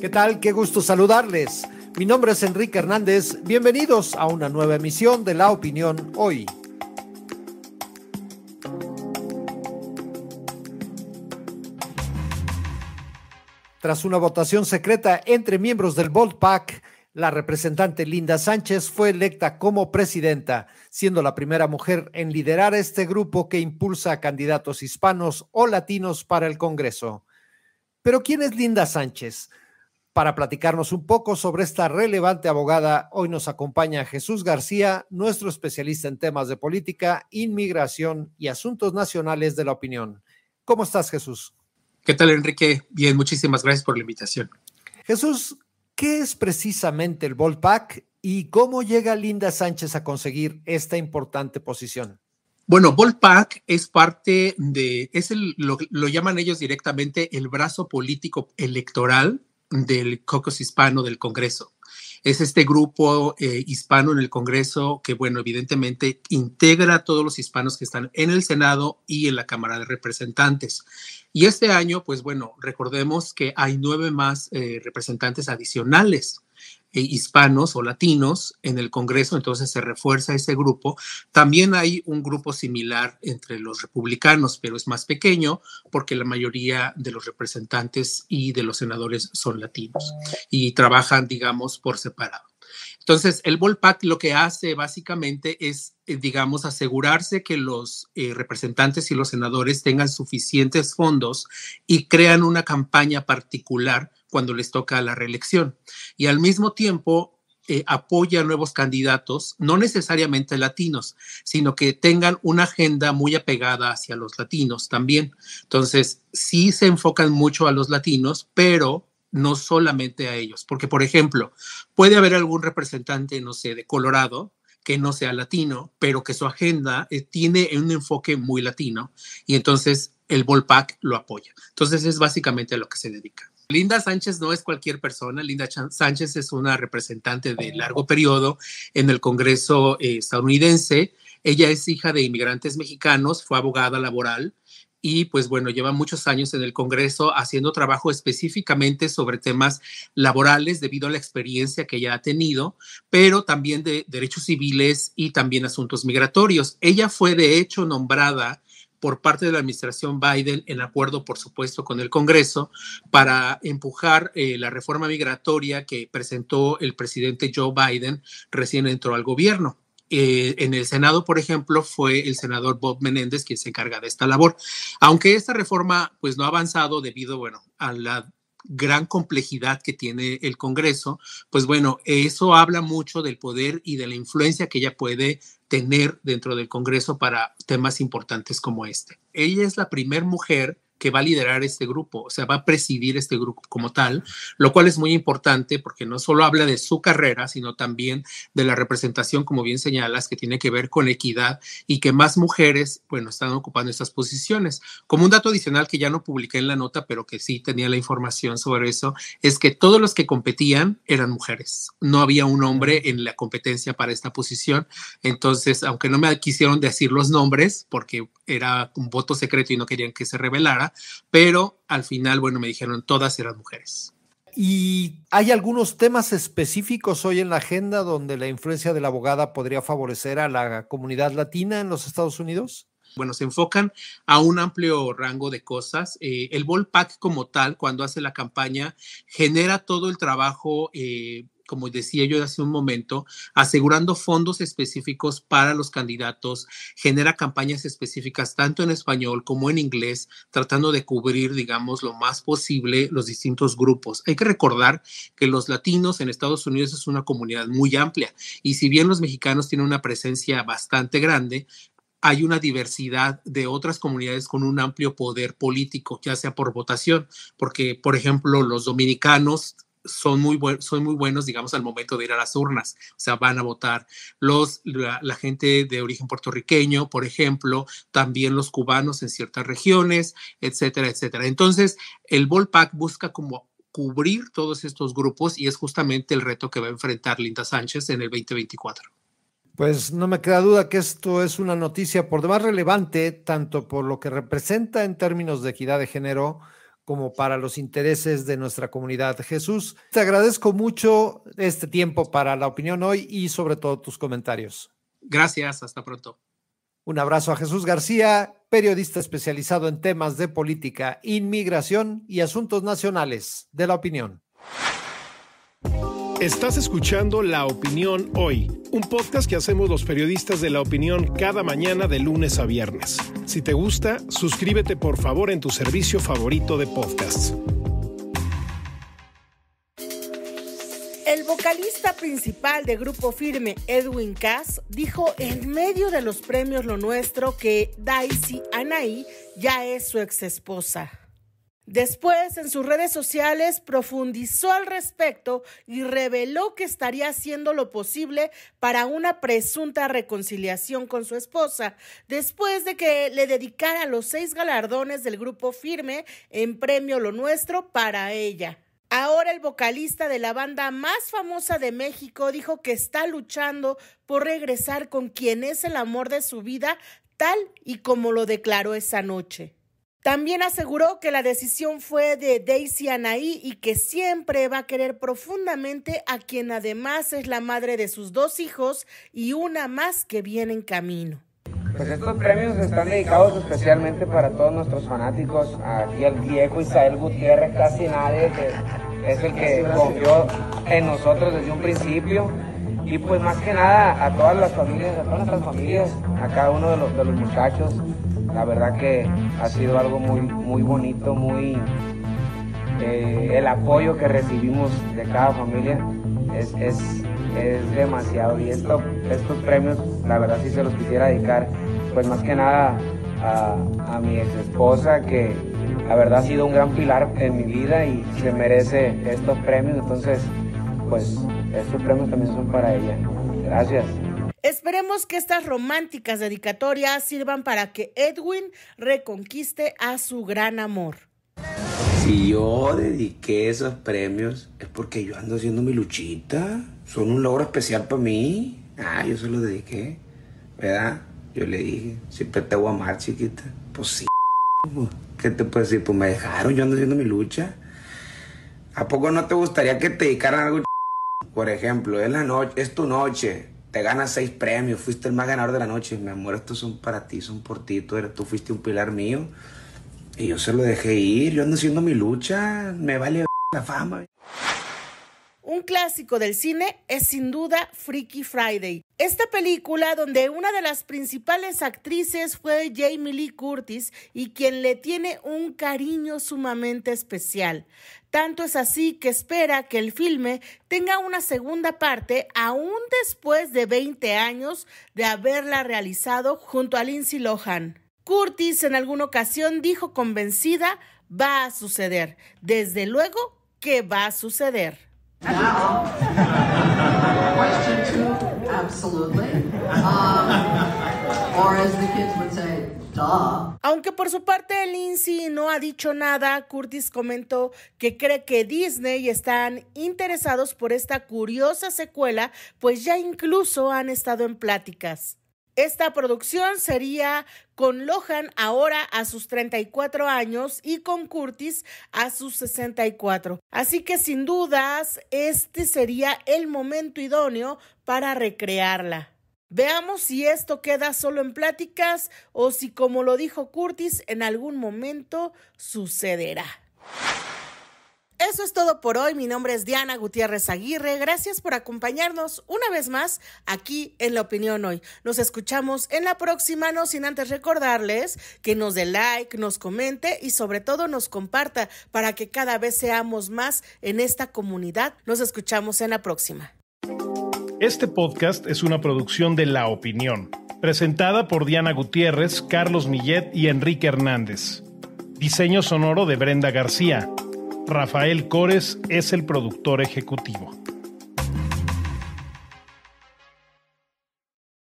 ¿Qué tal? Qué gusto saludarles. Mi nombre es Enrique Hernández. Bienvenidos a una nueva emisión de La Opinión Hoy. Tras una votación secreta entre miembros del Bold Pack, la representante Linda Sánchez fue electa como presidenta, siendo la primera mujer en liderar este grupo que impulsa a candidatos hispanos o latinos para el Congreso. Pero ¿quién es Linda Sánchez? Para platicarnos un poco sobre esta relevante abogada, hoy nos acompaña Jesús García, nuestro especialista en temas de política, inmigración y asuntos nacionales de la opinión. ¿Cómo estás, Jesús? ¿Qué tal, Enrique? Bien, muchísimas gracias por la invitación. Jesús, ¿qué es precisamente el Volpac y cómo llega Linda Sánchez a conseguir esta importante posición? Bueno, Volpac es parte de, es lo, llaman ellos directamente el brazo político electoral del Caucus Hispano del Congreso. Es este grupo eh, hispano en el Congreso que, bueno, evidentemente integra a todos los hispanos que están en el Senado y en la Cámara de Representantes. Y este año, pues bueno, recordemos que hay nueve más eh, representantes adicionales e hispanos o latinos en el Congreso, entonces se refuerza ese grupo. También hay un grupo similar entre los republicanos, pero es más pequeño porque la mayoría de los representantes y de los senadores son latinos y trabajan, digamos, por separado. Entonces, el Volpac lo que hace básicamente es, eh, digamos, asegurarse que los eh, representantes y los senadores tengan suficientes fondos y crean una campaña particular cuando les toca la reelección. Y al mismo tiempo eh, apoya a nuevos candidatos, no necesariamente latinos, sino que tengan una agenda muy apegada hacia los latinos también. Entonces, sí se enfocan mucho a los latinos, pero no solamente a ellos, porque por ejemplo, puede haber algún representante, no sé, de Colorado, que no sea latino, pero que su agenda eh, tiene un enfoque muy latino y entonces el Volpac lo apoya. Entonces es básicamente a lo que se dedica. Linda Sánchez no es cualquier persona. Linda Sánchez es una representante de largo periodo en el Congreso eh, estadounidense. Ella es hija de inmigrantes mexicanos, fue abogada laboral y pues bueno, lleva muchos años en el Congreso haciendo trabajo específicamente sobre temas laborales debido a la experiencia que ella ha tenido, pero también de derechos civiles y también asuntos migratorios. Ella fue de hecho nombrada por parte de la administración Biden, en acuerdo, por supuesto, con el Congreso, para empujar eh, la reforma migratoria que presentó el presidente Joe Biden recién entró al gobierno. Eh, en el Senado, por ejemplo, fue el senador Bob Menéndez quien se encarga de esta labor. Aunque esta reforma pues no ha avanzado debido, bueno, a la gran complejidad que tiene el Congreso, pues bueno, eso habla mucho del poder y de la influencia que ella puede tener dentro del Congreso para temas importantes como este. Ella es la primera mujer que va a liderar este grupo, o sea, va a presidir este grupo como tal, lo cual es muy importante porque no solo habla de su carrera, sino también de la representación, como bien señalas, que tiene que ver con equidad y que más mujeres, bueno, están ocupando estas posiciones. Como un dato adicional que ya no publiqué en la nota, pero que sí tenía la información sobre eso, es que todos los que competían eran mujeres. No había un hombre en la competencia para esta posición. Entonces, aunque no me quisieron decir los nombres, porque era un voto secreto y no querían que se revelara, pero al final, bueno, me dijeron todas eran mujeres. ¿Y hay algunos temas específicos hoy en la agenda donde la influencia de la abogada podría favorecer a la comunidad latina en los Estados Unidos? Bueno, se enfocan a un amplio rango de cosas. Eh, el el Volpac como tal, cuando hace la campaña, genera todo el trabajo eh, como decía yo hace un momento, asegurando fondos específicos para los candidatos, genera campañas específicas tanto en español como en inglés, tratando de cubrir, digamos, lo más posible los distintos grupos. Hay que recordar que los latinos en Estados Unidos es una comunidad muy amplia y si bien los mexicanos tienen una presencia bastante grande, hay una diversidad de otras comunidades con un amplio poder político, ya sea por votación, porque, por ejemplo, los dominicanos son muy, son muy buenos, digamos, al momento de ir a las urnas. O sea, van a votar los, la, gente de origen puertorriqueño, por ejemplo, también los cubanos en ciertas regiones, etcétera, etcétera. Entonces, el Volpac busca como cubrir todos estos grupos y es justamente el reto que va a enfrentar Linda Sánchez en el 2024. Pues no me queda duda que esto es una noticia por demás relevante, tanto por lo que representa en términos de equidad de género, como para los intereses de nuestra comunidad. Jesús, te agradezco mucho este tiempo para la opinión hoy y sobre todo tus comentarios. Gracias, hasta pronto. Un abrazo a Jesús García, periodista especializado en temas de política, inmigración y asuntos nacionales de la opinión. Estás escuchando La Opinión Hoy, un podcast que hacemos los periodistas de La Opinión cada mañana de lunes a viernes. Si te gusta, suscríbete por favor en tu servicio favorito de podcast. El vocalista principal de Grupo Firme, Edwin Cass, dijo en medio de los premios Lo Nuestro que Daisy Anaí ya es su exesposa. Después, en sus redes sociales, profundizó al respecto y reveló que estaría haciendo lo posible para una presunta reconciliación con su esposa, después de que le dedicara los seis galardones del grupo Firme en premio Lo Nuestro para ella. Ahora el vocalista de la banda más famosa de México dijo que está luchando por regresar con quien es el amor de su vida, tal y como lo declaró esa noche. También aseguró que la decisión fue de Daisy Anaí y que siempre va a querer profundamente a quien además es la madre de sus dos hijos y una más que viene en camino. Pues estos premios están dedicados especialmente para todos nuestros fanáticos. Aquí el viejo Isabel Gutiérrez, casi nadie, que es el que confió en nosotros desde un principio. Y pues más que nada a todas las familias, a todas nuestras familias, a cada uno de los muchachos, la verdad que ha sido algo muy, muy bonito, muy eh, el apoyo que recibimos de cada familia es, es, demasiado. Y estos premios, la verdad sí se los quisiera dedicar, pues más que nada a, a mi ex esposa que la verdad ha sido un gran pilar en mi vida y se merece estos premios. Entonces, pues estos premios también son para ella. Gracias. Esperemos que estas románticas dedicatorias sirvan para que Edwin reconquiste a su gran amor. Si yo dediqué esos premios es porque yo ando haciendo mi luchita. Son un logro especial para mí. Ah, yo se lo dediqué. ¿Verdad? Yo le dije, siempre te voy a amar, chiquita. Pues sí. Pues, ¿Qué te puedo decir? Pues me dejaron, yo ando haciendo mi lucha. ¿A poco no te gustaría que te dedicaran algo? Por ejemplo, es la noche, es tu noche te ganas seis premios, fuiste el más ganador de la noche. Mi amor, estos son para ti, son por ti, tú, tú fuiste un pilar mío. Y yo se lo dejé ir, yo ando haciendo mi lucha, me vale la fama un clásico del cine es sin duda Freaky Friday. Esta película donde una de las principales actrices fue Jamie Lee Curtis y quien le tiene un cariño sumamente especial. Tanto es así que espera que el filme tenga una segunda parte aún después de 20 años de haberla realizado junto a Lindsay Lohan. Curtis en alguna ocasión dijo convencida va a suceder. Desde luego que va a suceder. Um, as the kids would Aunque por su parte Lindsay no ha dicho nada, Curtis comentó que cree que Disney están interesados por esta curiosa secuela, pues ya incluso han estado en pláticas. Esta producción sería con Lohan ahora a sus 34 años y con Curtis a sus 64. Así que sin dudas, este sería el momento idóneo para recrearla. Veamos si esto queda solo en pláticas o si, como lo dijo Curtis, en algún momento sucederá. Eso es todo por hoy. Mi nombre es Diana Gutiérrez Aguirre. Gracias por acompañarnos una vez más aquí en La Opinión Hoy. Nos escuchamos en la próxima, no sin antes recordarles que nos dé like, nos comente y sobre todo nos comparta para que cada vez seamos más en esta comunidad. Nos escuchamos en la próxima. Este podcast es una producción de La Opinión, presentada por Diana Gutiérrez, Carlos Millet y Enrique Hernández. Diseño sonoro de Brenda García. Rafael Cores es el productor ejecutivo.